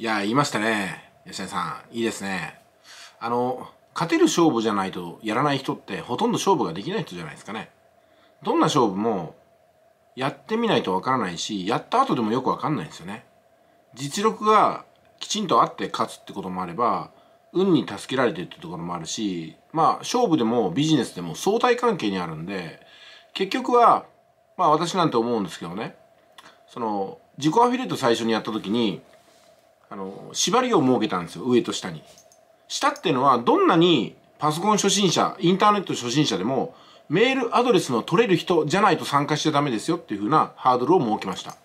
いや、言いましたね。吉田さん、いいですね。あの、勝てる勝負じゃないとやらない人ってほとんど勝負ができない人じゃないですかね。どんな勝負もやってみないとわからないし、やった後でもよくわかんないんですよね。実力がきちんとあって勝つってこともあれば、運に助けられてるってところもあるし、まあ勝負でもビジネスでも相対関係にあるんで、結局は、まあ私なんて思うんですけどね、その自己アフィリエイト最初にやった時に、あの縛りを設けたんですよ上と下に。下っていうのはどんなにパソコン初心者インターネット初心者でもメールアドレスの取れる人じゃないと参加しちゃダメですよっていう風なハードルを設けました。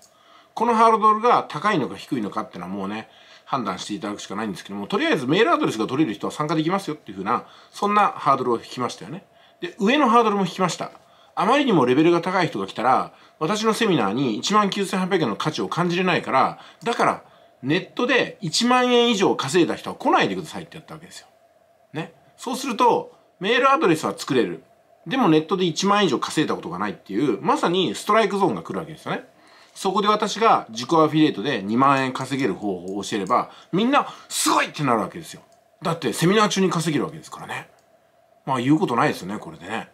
このハードルが高いのか低いのかっていうのはもうね、判断していただくしかないんですけども、とりあえずメールアドレスが取れる人は参加できますよっていう風な、そんなハードルを引きましたよね。で、上のハードルも引きました。あまりにもレベルが高い人が来たら、私のセミナーに19,800円の価値を感じれないから、だから、ネットで1万円以上稼いだ人は来ないでくださいってやったわけですよ。ね。そうすると、メールアドレスは作れる。でもネットで1万円以上稼いだことがないっていう、まさにストライクゾーンが来るわけですよね。そこで私が自己アフィリエイトで2万円稼げる方法を教えれば、みんな、すごいってなるわけですよ。だってセミナー中に稼げるわけですからね。まあ言うことないですよね、これでね。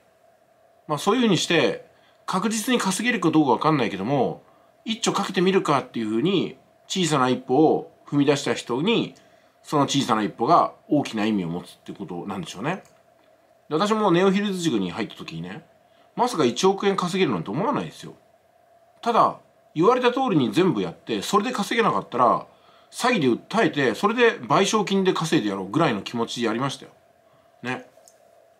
まあそういうふうにして、確実に稼げるかどうかわかんないけども、一丁かけてみるかっていうふうに小さな一歩を踏み出した人にその小さな一歩が大きな意味を持つってことなんでしょうね。で私もネオヒルズ塾に入った時にねまさか1億円稼げるなんて思わないですよ。ただ言われた通りに全部やってそれで稼げなかったら詐欺で訴えてそれで賠償金で稼いでやろうぐらいの気持ちでやりましたよ。ね。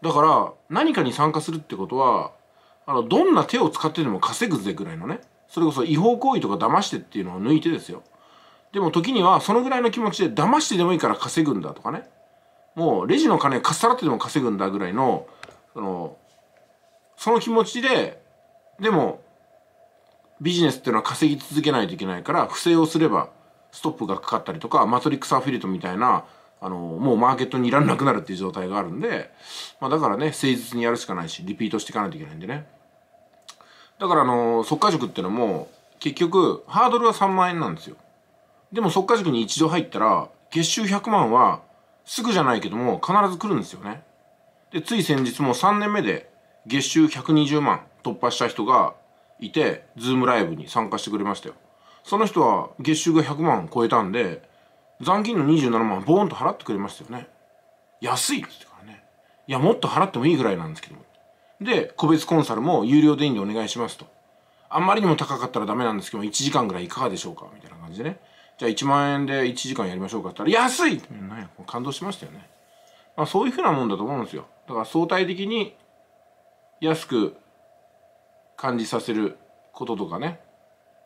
だから何かに参加するってことはあのどんな手を使ってでも稼ぐぜぐらいのねそれこそ違法行為とか騙してっていうのを抜いてですよでも時にはそのぐらいの気持ちで騙してでもいいから稼ぐんだとかねもうレジの金かっさらってでも稼ぐんだぐらいのそのその気持ちででもビジネスっていうのは稼ぎ続けないといけないから不正をすればストップがかかったりとかマトリックスアフィリトみたいなあのもうマーケットにいらなくなるっていう状態があるんで、まあ、だからね誠実にやるしかないしリピートしていかないといけないんでねだからあの即果塾っていうのも結局ハードルは3万円なんですよでも速稼塾に一度入ったら、月収100万は、すぐじゃないけども、必ず来るんですよね。で、つい先日も3年目で、月収120万突破した人がいて、ズームライブに参加してくれましたよ。その人は月収が100万超えたんで、残金の27万ボーンと払ってくれましたよね。安いって言からね。いや、もっと払ってもいいぐらいなんですけども。で、個別コンサルも有料でいいんでお願いしますと。あんまりにも高かったらダメなんですけども、1時間ぐらいいかがでしょうかみたいな感じでね。じゃあ1万円で1時間やりましょうかって言ったら、安いって感動しましたよね。まあ、そういうふうなもんだと思うんですよ。だから相対的に安く感じさせることとかね。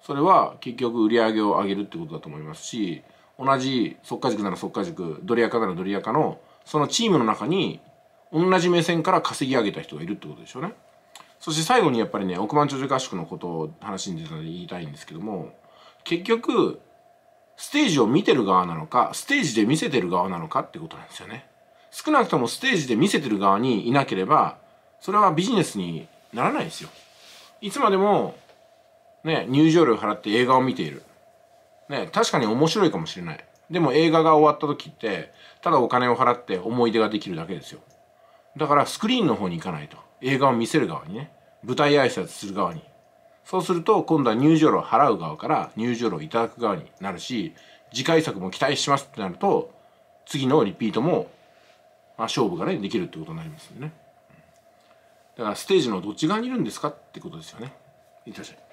それは結局売り上げを上げるってことだと思いますし、同じ即果塾なら即果塾、ドリアカならドリアカの、そのチームの中に同じ目線から稼ぎ上げた人がいるってことでしょうね。そして最後にやっぱりね、億万長者合宿のことを話に出たので言いたいんですけども、結局、ステージを見てる側なのか、ステージで見せてる側なのかってことなんですよね。少なくともステージで見せてる側にいなければ、それはビジネスにならないですよ。いつまでも、ね、入場料払って映画を見ている。ね、確かに面白いかもしれない。でも映画が終わった時って、ただお金を払って思い出ができるだけですよ。だからスクリーンの方に行かないと。映画を見せる側にね。舞台挨拶する側に。そうすると今度は入場料を払う側から入場料をいただく側になるし次回作も期待しますってなると次のリピートも、まあ、勝負がねできるってことになりますよねだからステージのどっち側にいるんですかってことですよねいってらっしゃい